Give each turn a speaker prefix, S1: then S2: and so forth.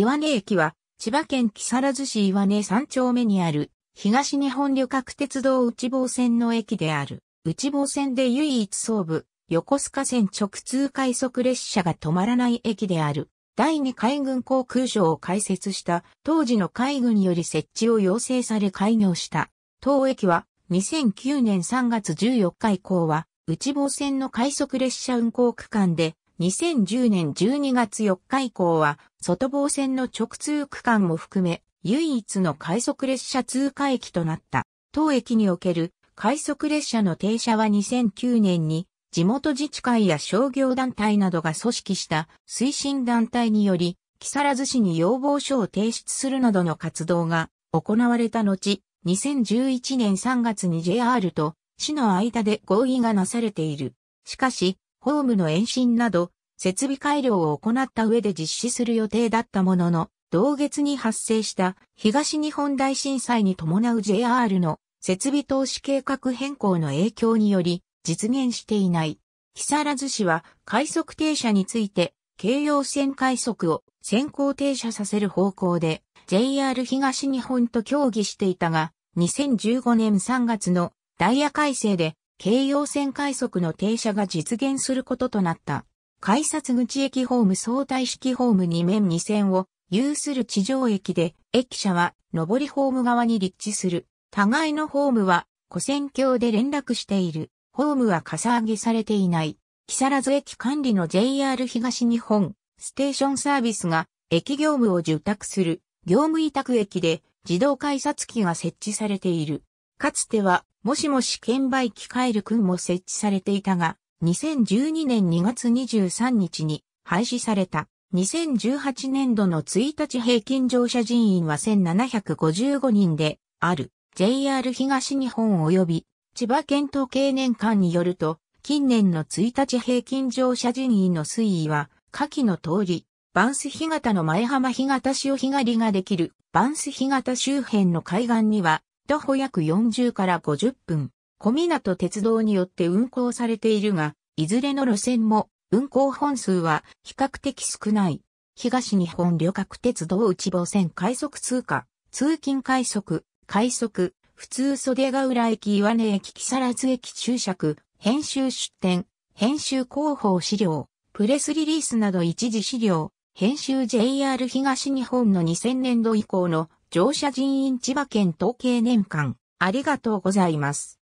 S1: 岩根駅は、千葉県木更津市岩根3丁目にある、東日本旅客鉄道内房線の駅である。内房線で唯一総武、横須賀線直通快速列車が止まらない駅である。第二海軍航空省を開設した当時の海軍より設置を要請され開業した。当駅は2009年3月14日以降は内房線の快速列車運行区間で2010年12月4日以降は、外房線の直通区間も含め、唯一の快速列車通過駅となった。当駅における快速列車の停車は2009年に、地元自治会や商業団体などが組織した推進団体により、木更津市に要望書を提出するなどの活動が行われた後、2011年3月に JR と市の間で合意がなされている。しかし、ホームの延伸など、設備改良を行った上で実施する予定だったものの、同月に発生した東日本大震災に伴う JR の設備投資計画変更の影響により実現していない。木更津市は快速停車について、京葉線快速を先行停車させる方向で JR 東日本と協議していたが、2015年3月のダイヤ改正で京葉線快速の停車が実現することとなった。改札口駅ホーム相対式ホーム2面2線を有する地上駅で、駅舎は上りホーム側に立地する。互いのホームは、古線橋で連絡している。ホームはかさ上げされていない。木更津駅管理の JR 東日本ステーションサービスが駅業務を受託する業務委託駅で自動改札機が設置されている。かつてはもしもし券売機カエルくんも設置されていたが、2012年2月23日に廃止された。2018年度の1日平均乗車人員は1755人である JR 東日本及び千葉県統計年間によると近年の1日平均乗車人員の推移は下記の通りバンス干潟の前浜干潟潮干狩りができるバンス干潟周辺の海岸には徒歩約40から50分、小湊鉄道によって運行されているが、いずれの路線も運行本数は比較的少ない。東日本旅客鉄道内房線快速通過、通勤快速、快速、普通袖ヶ浦駅岩根駅木更津駅注釈、編集出展、編集広報資料、プレスリリースなど一時資料、編集 JR 東日本の2000年度以降の乗車人員千葉県統計年間、ありがとうございます。